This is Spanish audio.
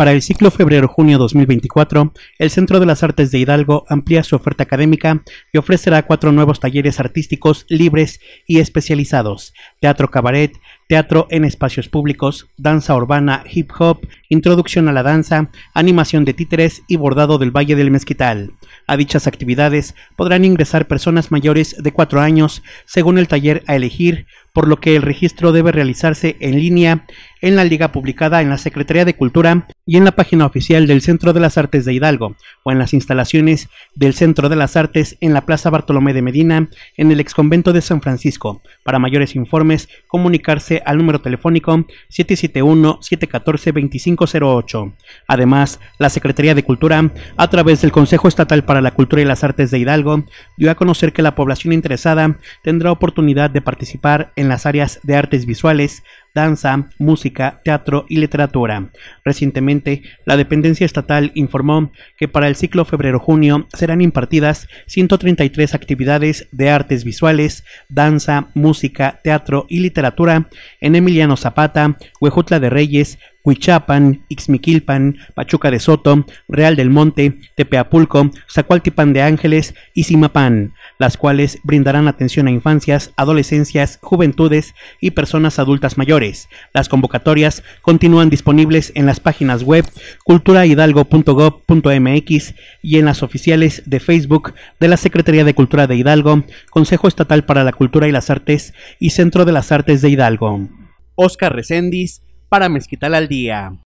Para el ciclo febrero-junio 2024, el Centro de las Artes de Hidalgo amplía su oferta académica y ofrecerá cuatro nuevos talleres artísticos libres y especializados, teatro cabaret, teatro en espacios públicos, danza urbana, hip hop, introducción a la danza, animación de títeres y bordado del Valle del Mezquital. A dichas actividades podrán ingresar personas mayores de 4 años según el taller a elegir, por lo que el registro debe realizarse en línea en la liga publicada en la Secretaría de Cultura y en la página oficial del Centro de las Artes de Hidalgo o en las instalaciones del Centro de las Artes en la Plaza Bartolomé de Medina en el exconvento de San Francisco. Para mayores informes, comunicarse al número telefónico 771 714 25 Además, la Secretaría de Cultura, a través del Consejo Estatal para la Cultura y las Artes de Hidalgo, dio a conocer que la población interesada tendrá oportunidad de participar en las áreas de artes visuales, danza, música, teatro y literatura. Recientemente, la dependencia estatal informó que para el ciclo febrero-junio serán impartidas 133 actividades de artes visuales, danza, música, teatro y literatura en Emiliano Zapata, Huejutla de Reyes, Huichapan, Ixmiquilpan, Pachuca de Soto, Real del Monte, Tepeapulco, Zacualtipan de Ángeles y Simapán, las cuales brindarán atención a infancias, adolescencias, juventudes y personas adultas mayores las convocatorias continúan disponibles en las páginas web culturahidalgo.gov.mx y en las oficiales de Facebook de la Secretaría de Cultura de Hidalgo, Consejo Estatal para la Cultura y las Artes y Centro de las Artes de Hidalgo. Oscar Recendis para Mezquital al Día.